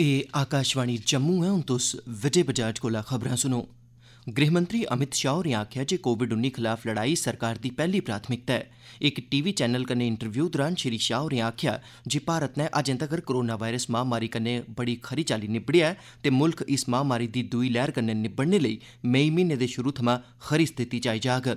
ਇਹ ਆਕਾਸ਼ਵਾਣੀ ਜੰਮੂ ਹੈ ਹੁਣ ਤੁਸ ਵਿਜੇ ਬਜਾਜ ਕੋਲ ਖਬਰਾਂ ਸੁਣੋ ਗ੍ਰਹਿ ਮੰਤਰੀ ਅਮਿਤ ਸ਼ਾਹ ਹੋਰ ਆਖਿਆ ਜੇ ਕੋਵਿਡ-19 ਖਿਲਾਫ ਲੜਾਈ ਸਰਕਾਰ ਦੀ ਪਹਿਲੀ ਪ੍ਰਾਥਮਿਕਤਾ ਹੈ ਇੱਕ ਟੀਵੀ ਚੈਨਲ ਕਨੇ ਇੰਟਰਵਿਊ ਦੌਰਾਨ ਸ਼੍ਰੀ ਸ਼ਾਹ ਹੋਰ ਆਖਿਆ ਜੇ ਭਾਰਤ ਨੇ ਅਜੇ ਤੱਕ ਕਰੋਨਾ ਵਾਇਰਸ ਮਹਾਮਾਰੀ ਕਨੇ ਬੜੀ ਖਰੀ ਚਾਲੀ ਨਿਬੜਿਆ ਤੇ ਮੁਲਕ ਇਸ ਮਹਾਮਾਰੀ ਦੀ ਦੂਈ ਲਹਿਰ ਕਨੇ ਨਿਬੜਨੇ ਲਈ ਮਈ ਮਹੀਨੇ ਦੇ ਸ਼ੁਰੂ ਥਮਾਂ ਖਰੀ ਸਥਿਤੀ ਚਾਈ ਜਾਗ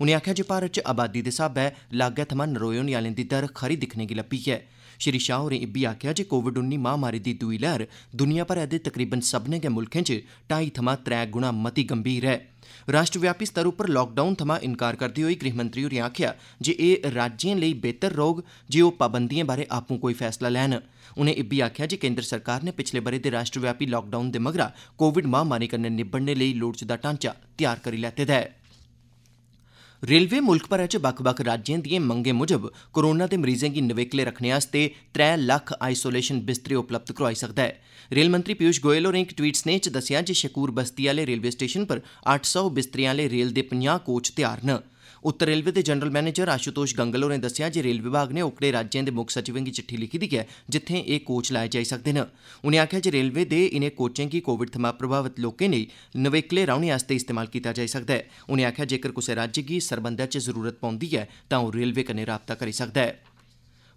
ਉਹਨੇ ਆਖਿਆ ਜੇ ਭਾਰਤ ਚ ਆਬਾਦੀ ਦੇ ਸਾਬ ਹੈ ਲਾਗੇ ਥਮਾਂ ਨਰੋਇਨ ਵਾਲਿਆਂ ਦੀ ਦਰ ਖਰੀ ਦਿਖਣੇ ਗਿਲਪੀ ਹੈ श्री शाह होरें इब्बी आखेआ जे कोविड महामारी दी दूई लैहर दुनिया भरै दे तकरीबन सब्भनें गै मुल्खें च ढाई थमां त्रै गुणा मती गंभीर ऐ राष्ट्रव्यापी स्तर उप्पर लाकडाउन थमां इन्कार करदे होई गृहमंत्री होरें आखेआ जे एह् राज्यें लेई बेहतर रौह्ग जे ओह् पाबंदिएं बारै आपूं कोई फैसला लैन उनें इब्बी आखेआ जे केन्द्र सरकार नै पिछले ब'रे दे राष्ट्रव्यापी लाकडाउन दे मगरा कोविड महामारी कन्नै निब्बड़ने लेई लोड़चदा ढांचा तैयार करी लैते दा ऐ रेलवे मुल्ख भरै च बक्ख बक्ख राज्यें दिएं मंगें मुजब कोरोना दे मरीजें गी नवेकले रक्खने आस्तै त्रै लक्ख आइसोलेशन बिस्तरे उपलब्ध करोआई सकदा ऐ रेल मंत्री पीयूष गोयल होरें इक ट्वीट स्नेह च दस्सेआ जे शकूर बस्ती आह्ले रेलवे स्टेशन पर अट्ठ सौ बिस्तरें आह्ले रेल दे पंजाह् कोच तैयार न ਉੱਤਰ ਰੇਲਵੇ ਦੇ ਜਨਰਲ ਮੈਨੇਜਰ ਆਸ਼ੂਤੋਸ਼ ਗੰਗਲ ਹੋਰੇ ਦੱਸਿਆ ਜੇ ਰੇਲ ਵਿਭਾਗ ਨੇ ਓਕੜੇ ਰਾਜਾਂ ਦੇ ਮੁੱਖ ਸਚਿਵਾਂ ਦੀ ਚਿੱਠੀ ਲਿਖੀ ਦੀ ਹੈ ਜਿੱਥੇ ਇਹ ਕੋਚ ਲਾਇਆ ਜਾ ਸਕਦੇ ਨੇ ਉਹਨੇ ਆਖਿਆ ਜੇ ਰੇਲਵੇ ਦੇ ਇਹਨੇ ਕੋਚਾਂ ਕੀ ਕੋਵਿਡ ਥਮਾ ਪ੍ਰਭਾਵਿਤ ਲੋਕਾਂ ਲਈ ਨਵੇਕਲੇ ਰਹਿਣੇ ਵਾਸਤੇ ਇਸਤੇਮਾਲ ਕੀਤਾ ਜਾ ਸਕਦਾ ਹੈ ਉਹਨੇ ਆਖਿਆ ਜੇਕਰ ਕਿਸੇ ਰਾਜ ਦੀ ਸਰਬੰਧਤ ਚ ਜ਼ਰੂਰਤ ਪਉਂਦੀ ਹੈ ਤਾਂ ਉਹ ਰੇਲਵੇ ਕਨੇ ਰابطਾ ਕਰ ਸਕਦਾ ਹੈ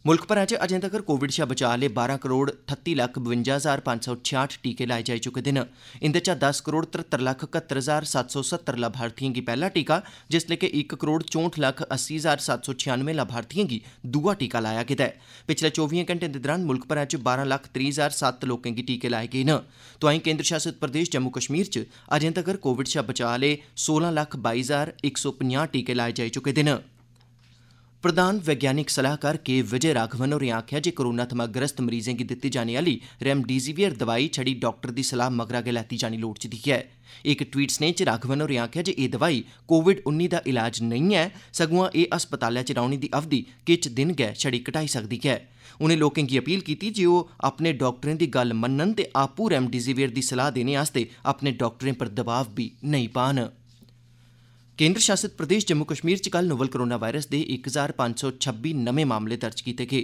मुल्ख भरै च अजें तगर कोविड शा बचा लेई बारां करोड़ ठत्ती लक्ख बवंजा हजार पांच सौ छियाहठ टीके लाए जाई चुके दे न इंदे चा दस करोड़ तरत्तर लक्ख कत्तर हजार सत्त सौ सत्तर लाभार्थियें गी पैहला टीका जिसलै के इक करोड़ चौंठ लक्ख अस्सी हजार सत्त सौ छियानवे लाभार्थियें गी दूआ टीका लाया गेदा ऐ पिछले चौबियें घंटें दे दौरान मुल्ख भरै च बारां लक्ख त्रीह् हजार सत्त लोकें गी टीके लाए गे न तोआई केन्द्र शासित प्रदेश जम्मू कश्मीर च अजें तगर कोविड शा बचा लेई सोलां लक्ख बाई हजार इक सौ पंजाह् टीके लाए जाई चुके दे न प्रधान वैज्ञानिक सलाहकार के विजय राघवन होरें आखेआ जे कोरोना थमां ग्रस्त मरीजें गी दित्ती जाने आह्ली रेमडेसिवियर दवाई छड़ी डाक्टर दी सलाह मगरा गै लैती जानी लोड़चदी ऐ इक ट्वीट स्नेह च राघवन होरें आखेआ जे एह् दवाई कोविड उन्नी दा इलाज नेईं ऐ सगुआं एह् अस्पतालै च रौह्ने दी अवधि किश दिन गै छड़ी घटाई सकदी ऐ उनें लोकें गी अपील कीती जे ओह् अपने डाक्टरें दी गल्ल मन्नन ते आपूं रेमडेसिवियर दी सलाह देने आस्तै अपने डाक्टरें पर दबाव बी नेईं पान ਕੇਂਦਰ ਸ਼ਾਸਿਤ ਪ੍ਰਦੇਸ਼ ਜੰਮੂ ਕਸ਼ਮੀਰ ਚ ਕੱਲ ਨੋਵਲ ਕਰੋਨਾ ਵਾਇਰਸ ਦੇ 1526 ਨਵੇਂ ਮਾਮਲੇ ਦਰਜ ਕੀਤੇ ਗਏ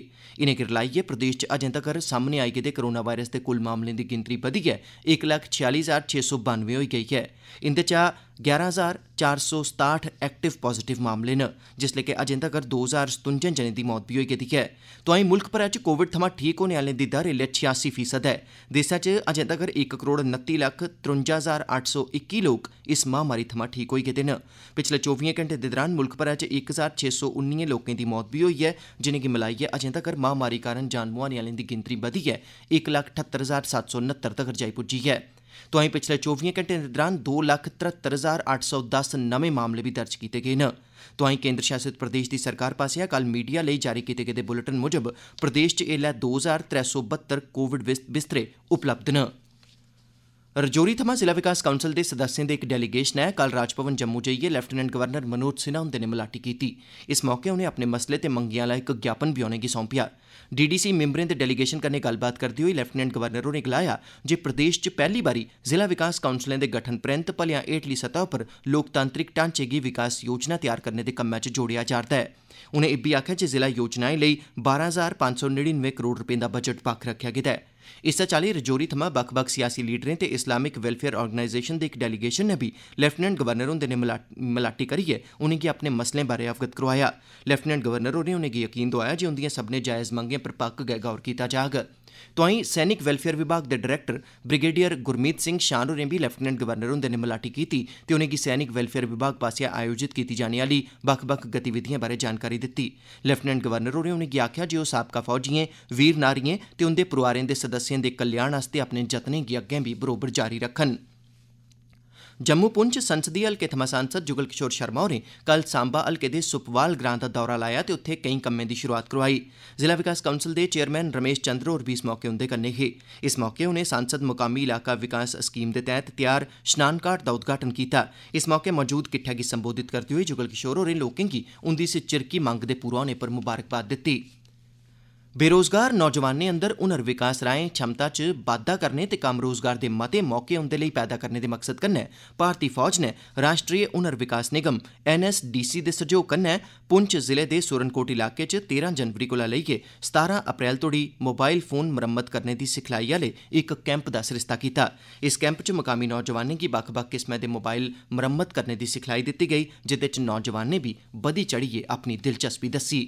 ਇਨੇ ਗਿਰਲਾਈਏ ਪ੍ਰਦੇਸ਼ ਚ ਅਜੇ ਤੱਕ ਸਾਹਮਣੇ ਆਏ ਗਏ ਕਰੋਨਾ ਵਾਇਰਸ ਦੇ ਕੁੱਲ ਮਾਮਲਿਆਂ ਦੀ ਗਿਣਤੀ ਵਧੀ ਹੈ 146692 ਹੋਈ ਗਈ ਹੈ ਇੰਦੇ ਚ 467 एक्टिव पॉजिटिव मामले न जिसलै कि अजें तगर दो हजार सतुंजन जनें दी मौत बी होई गेदी ऐ तोआई मुल्ख भरै च कोविड थमां ठीक होने आह्लें दी दर ऐल्लै छियासी फीसद ऐ देसै च अजें तगर इक करोड़ नत्ती लक्ख त्रुंजा हजार अट्ठ सौ इक्की लोक इस महामारी थमां ठीक होई गेदे न पिछले चौबिएं घंटें दे दरान मुल्ख भरै च इक हजार छे सौ उन्निएं लोकें दी मौत बी होई ऐ जिनेंगी मलाइयै अजें तगर महामारी कारण जान मुहाने आह्लें दी गिनतरी बधियै इक लक्ख ठत्तर हजार सत्त सौ नत्तर तगर जाई पुज्जी ऐ तोआई पिछले चौबिएं घंटें दे दौरान दो लक्ख तरत्तर हजार अट्ठ सौ दस नमें मामले बी दर्ज कीते गे न तोआई केन्द्र शासित प्रदेश दी सरकार पासेआ कल मीडिया लेई जारी कीते गेदे बुलेटिन मुजब प्रदेश च ऐल्लै दो हजार त्रै सौ बत्तर कोविड बिस्तरे उपलब्ध न राजौरी थमां जिला विकास काउंसल दे सदस्यें दे इक डेलीगेशन नै कल राजभवन जम्मू जाइयै लेफ्टिनेंट गवर्नर मनोज सिन्हा हुंदे नै मलाटी कीती इस मौके उनें अपने मसले ते मंगें आह्ला इक ज्ञापन बी उनेंगी सौंपेआ डीडीसी मिम्बरें दे डेलीगेशन कन्नै गल्लबात करदे होई लेफ्टिनेंट गवर्नर होरें गलाया जे प्रदेश च पैह्ली बारी जिला विकास काउंसलें दे गठन परैन्त भलेआं हेठली सतह उप्पर लोकतांत्रिक ढांचे गी विकास योजना तैयार करने दे कम्मै च जोड़ेआ जा'रदा ऐ उनें इब्बी आखेआ जे जिला योजनाएं लेई बारां हजार पंज सौ नड़िनुए करोड़ रपें दा बजट बक्ख रक्खेआ गेदा ऐ इस्सै चाल्ली रजौरी थमां बक्ख बक्ख सियासी लीडरें ते इस्लामिक वेलफेयर आर्गेनाइजेशन दे इक डेलीगेशन नै बी लेफ्टिनेंट गवर्नर हुंदे नै मलाटी करियै उनें'गी अपने मसलें बारै अवगत करोआया लेफ्टिनेंट गवर्नर होरें उनें'गी यकीन दोआया जे उंदिएं सब्मनें जायज मंगें पर पक्क गै गौर कीता जाग तोआई सैनिक वैलफेयर विभाग दे डरैक्टर ब्रिगेडियर गुरमीत सिंह शान होरें बी लेफ्टिनेंट गवर्नर हुंदे नै मलाटी कीती ते उनें'गी सैनिक वैलफेयर विभाग पास्सेआ आयोजित कीती जाने आह्ली बक्ख बक्ख गतिविधिएं बारै जानकारी दित्ती लेफ्टिनेंट गवर्नर होरें उनें'गी आखेआ जे ओह् साबका फौजिएं वीर नारिएं ते उंदे परोआरें दे सदस्यें दे कल्याण आस्तै अपने जतनें गी अग्गे बी बरोबर जारी रक्खन जम्मू पुंछ संसदी हलके थमां सांसद जुगल किशोर शर्मा होरें कल सांबा हलके दे सुपवाल ग्रां दा दौरा लाया ते उत्थे केई कम्में दी शुरुआत करोआई जिला विकास काउंसल दे चेयरमैन रमेश चंद्र होर बी इस मौके उंदे कन्नै हे इस मौके उनें सांसद मुकामी इलाका विकास स्कीम दे तैह्त तैयार स्नान घाट दा उद्घाटन कीता इस मौके मौजूद किट्ठै गी संबोधित करदे होई जुगल किशोर होरें लोकें गी उंदी इस चिरकी मंग दे पूरा होने पर मुबारकबाद दित्ती ਬੇਰੋਜ਼ਗਾਰ ਨੌਜਵਾਨਾਂ ਦੇ ਅੰਦਰ ਉਨਰ ਵਿਕਾਸ ਰਾਏ ਛਮਤਾ ਚ ਬਾਦਾ ਕਰਨੇ ਤੇ ਕੰਮ ਰੋਜ਼ਗਾਰ ਦੇ ਮਤੇ ਮੌਕੇ ਹੁੰਦੇ ਲਈ ਪੈਦਾ ਕਰਨੇ ਦੇ ਮਕਸਦ ਕੰਨੇ ਭਾਰਤੀ ਫੌਜ ਨੇ ਰਾਸ਼ਟਰੀ ਉਨਰ ਵਿਕਾਸ ਨਿਗਮ ਐਨਐਸਡੀਸੀ ਦੇ ਸਹਿਯੋਗ ਕੰਨੇ ਪੁੰਛ ਜ਼ਿਲ੍ਹੇ ਦੇ ਸੁਰਨਕੋਟ ਇਲਾਕੇ ਚ 13 ਜਨਵਰੀ ਕੋਲ ਲਈ ਕੇ 17 ਅਪ੍ਰੈਲ ਤੋੜੀ ਮੋਬਾਈਲ ਫੋਨ ਮੁਰੰਮਤ ਕਰਨੇ ਦੀ ਸਿਖਲਾਈ ਵਾਲੇ ਇੱਕ ਕੈਂਪ ਦਾ ਸਿਰਸਤਾ ਕੀਤਾ ਇਸ ਕੈਂਪ ਚ ਮਕਾਮੀ ਨੌਜਵਾਨਾਂ ਕੀ ਬਖ-ਬਖ ਕਿਸਮਾਂ ਦੇ ਮੋਬਾਈਲ ਮੁਰੰਮਤ ਕਰਨੇ ਦੀ ਸਿਖਲਾਈ ਦਿੱਤੀ ਗਈ ਜਿਦੇ ਚ ਨੌਜਵਾਨਾਂ ਨੇ ਵੀ ਬਦੀ ਚੜੀਏ ਆਪਣੀ ਦਿਲਚਸਪੀ ਦੱਸੀ